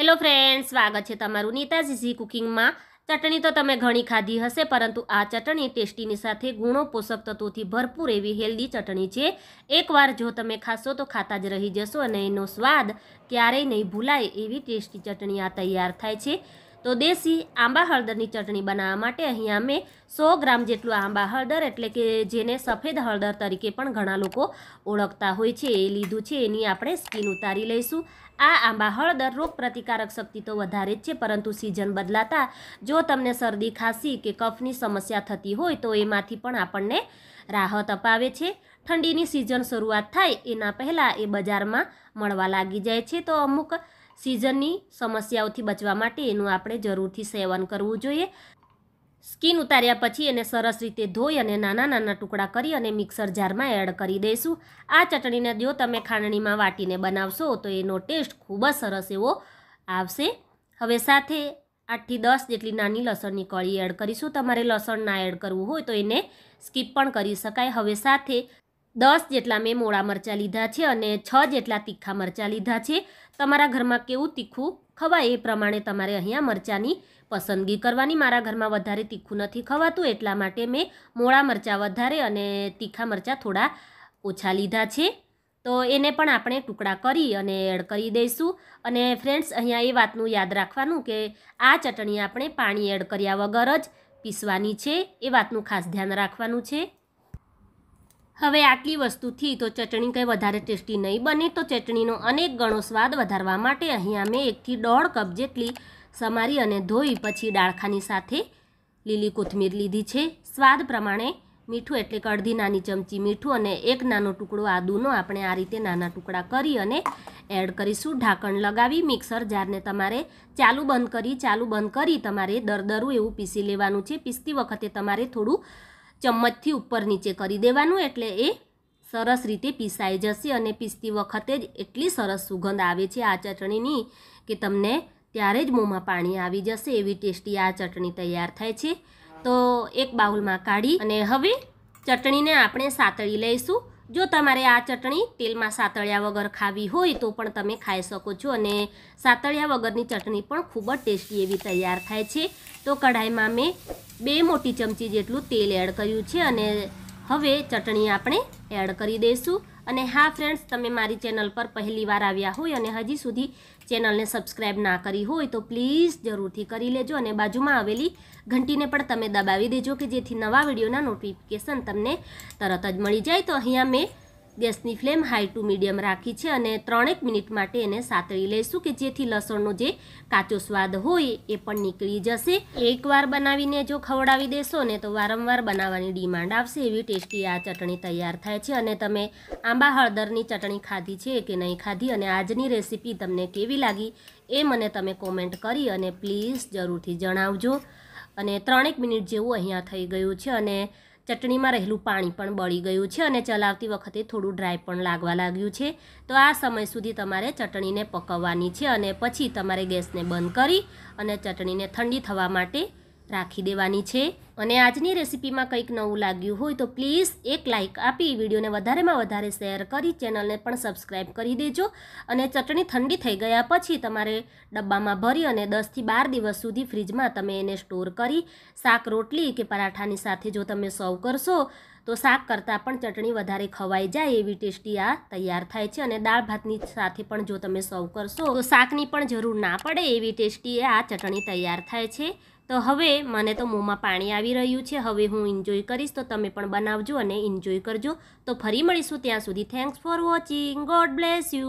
hello friend સ્વાગત છે તમારું નીતાજીઝી કુકિંગમાં ચટણી તો તમે ઘણી ખાધી હશે પરંતુ આ ચટણી ટેસ્ટીની સાથે ગુણો પોષક તત્વોથી ભરપૂર એવી હેલ્ધી ચટણી છે એકવાર જો તમે ખાશો તો ખાતા જ રહી જશો અને એનો સ્વાદ ક્યારેય નહીં ભૂલાય એવી ટેસ્ટી ચટણી આ તૈયાર થાય છે તો દેશી આંબા હળદરની ચટણી બનાવવા માટે અહીંયા મેં સો ગ્રામ જેટલું આંબા હળદર એટલે કે જેને સફેદ હળદર તરીકે પણ ઘણા લોકો ઓળખતા હોય છે એ લીધું છે એની આપણે સ્કીન ઉતારી લઈશું આ આંબા હળદર રોગપ્રતિકારક શક્તિ તો વધારે જ છે પરંતુ સિઝન બદલાતા જો તમને શરદી ખાંસી કે કફની સમસ્યા થતી હોય તો એમાંથી પણ આપણને રાહત અપાવે છે ઠંડીની સિઝન શરૂઆત થાય એના પહેલાં એ બજારમાં મળવા લાગી જાય છે તો અમુક સિઝનની સમસ્યાઓથી બચવા માટે એનું આપણે જરૂરથી સેવન કરવું જોઈએ સ્કિન ઉતાર્યા પછી એને સરસ રીતે ધોઈ અને નાના નાના ટુકડા કરી અને મિક્સર જારમાં એડ કરી દઈશું આ ચટણીને જો તમે ખાંડણીમાં વાટીને બનાવશો તો એનો ટેસ્ટ ખૂબ જ સરસ એવો આવશે હવે સાથે આઠથી દસ જેટલી નાની લસણની કળી એડ કરીશું તમારે લસણ ના એડ કરવું હોય તો એને સ્કીપ પણ કરી શકાય હવે સાથે દસ જેટલા મેં મોળા મરચાં લીધા છે અને છ જેટલા તીખા મરચાં લીધા છે તમારા ઘરમાં કેવું તીખું ખવાય એ પ્રમાણે તમારે અહીંયા મરચાંની પસંદગી કરવાની મારા ઘરમાં વધારે તીખું નથી ખવાતું એટલા માટે મેં મોળા મરચાં વધારે અને તીખા મરચાં થોડા ઓછા લીધા છે તો એને પણ આપણે ટુકડા કરી અને એડ કરી દઈશું અને ફ્રેન્ડ્સ અહીંયા એ વાતનું યાદ રાખવાનું કે આ ચટણી આપણે પાણી એડ કર્યા વગર જ પીસવાની છે એ વાતનું ખાસ ધ્યાન રાખવાનું છે હવે આટલી વસ્તુથી તો ચટણી કંઈ વધારે ટેસ્ટી નહીં બની તો ચટણીનો અનેક ગણો સ્વાદ વધારવા માટે અહીંયા મેં એકથી દોઢ કપ જેટલી સમારી અને ધોઈ પછી દાળખાની સાથે લીલી કોથમીર લીધી છે સ્વાદ પ્રમાણે મીઠું એટલે કે અડધી નાની ચમચી મીઠું અને એક નાનો ટુકડો આદુનો આપણે આ રીતે નાના ટુકડા કરી અને એડ કરીશું ઢાંકણ લગાવી મિક્સર જારને તમારે ચાલુ બંધ કરી ચાલુ બંધ કરી તમારે દરદરું એવું પીસી લેવાનું છે પીસતી વખતે તમારે થોડું ચમચથી ઉપર નીચે કરી દેવાનું એટલે એ સરસ રીતે પીસાઈ જશે અને પીસતી વખતે જ એટલી સરસ સુગંધ આવે છે આ ચટણીની કે તમને ત્યારે જ મોંમાં પાણી આવી જશે એવી ટેસ્ટી આ ચટણી તૈયાર થાય છે તો એક બાઉલમાં કાઢી અને હવે ચટણીને આપણે સાતળી લઈશું જો તમારે આ ચટણી તેલમાં સાતળ્યા વગર ખાવી હોય તો પણ તમે ખાઈ શકો છો અને સાતળ્યા વગરની ચટણી પણ ખૂબ જ ટેસ્ટી એવી તૈયાર થાય છે તો કઢાઈમાં મેં બે મોટી ચમચી જેટલું તેલ એડ કર્યું છે અને હવે ચટણી આપણે એડ કરી દઈશું અને હા ફ્રેન્ડ્સ તમે મારી ચેનલ પર પહેલી વાર આવ્યા હોય અને હજી સુધી ચેનલને સબસ્ક્રાઈબ ના કરી હોય તો પ્લીઝ જરૂરથી કરી લેજો અને બાજુમાં આવેલી ઘંટીને પણ તમે દબાવી દેજો કે જેથી નવા વિડીયોના નોટિફિકેશન તમને તરત જ મળી જાય તો અહીંયા મેં ગેસની ફ્લેમ હાઈ ટુ મીડિયમ રાખી છે અને ત્રણેક મિનિટ માટે એને સાતળી લઈશું કે જેથી લસણનો જે કાચો સ્વાદ હોય એ પણ નીકળી જશે એકવાર બનાવીને જો ખવડાવી દેશો ને તો વારંવાર બનાવવાની ડિમાન્ડ આવશે એવી ટેસ્ટી આ ચટણી તૈયાર થાય છે અને તમે આંબા હળદરની ચટણી ખાધી છે કે નહીં ખાધી અને આજની રેસીપી તમને કેવી લાગી એ મને તમે કોમેન્ટ કરી અને પ્લીઝ જરૂરથી જણાવજો અને ત્રણેક મિનિટ જેવું અહીંયા થઈ ગયું છે અને ચટણીમાં રહેલું પાણી પણ બળી ગયું છે અને ચલાવતી વખતે થોડું ડ્રાય પણ લાગવા લાગ્યું છે તો આ સમય સુધી તમારે ચટણીને પકવવાની છે અને પછી તમારે ગેસને બંધ કરી અને ચટણીને ઠંડી થવા માટે રાખી દેવાની છે અને આજની રેસિપીમાં કંઈક નવું લાગ્યું હોય તો પ્લીઝ એક લાઇક આપી વિડીયોને વધારેમાં વધારે શેર કરી ચેનલને પણ સબસ્ક્રાઈબ કરી દેજો અને ચટણી ઠંડી થઈ ગયા પછી તમારે ડબ્બામાં ભરી અને દસથી બાર દિવસ સુધી ફ્રીજમાં તમે એને સ્ટોર કરી શાક રોટલી કે પરાઠાની સાથે જો તમે સર્વ કરશો તો શાક કરતાં પણ ચટણી વધારે ખવાઈ જાય એવી ટેસ્ટી આ તૈયાર થાય છે અને દાળ ભાતની સાથે પણ જો તમે સર્વ કરશો તો શાકની પણ જરૂર ના પડે એવી ટેસ્ટી આ ચટણી તૈયાર થાય છે તો હવે મને તો મોંમાં પાણી આવી રહ્યું છે હવે હું એન્જોય કરીશ તો તમે પણ બનાવજો અને એન્જોય કરજો તો ફરી મળીશું ત્યાં સુધી thanks for watching God bless you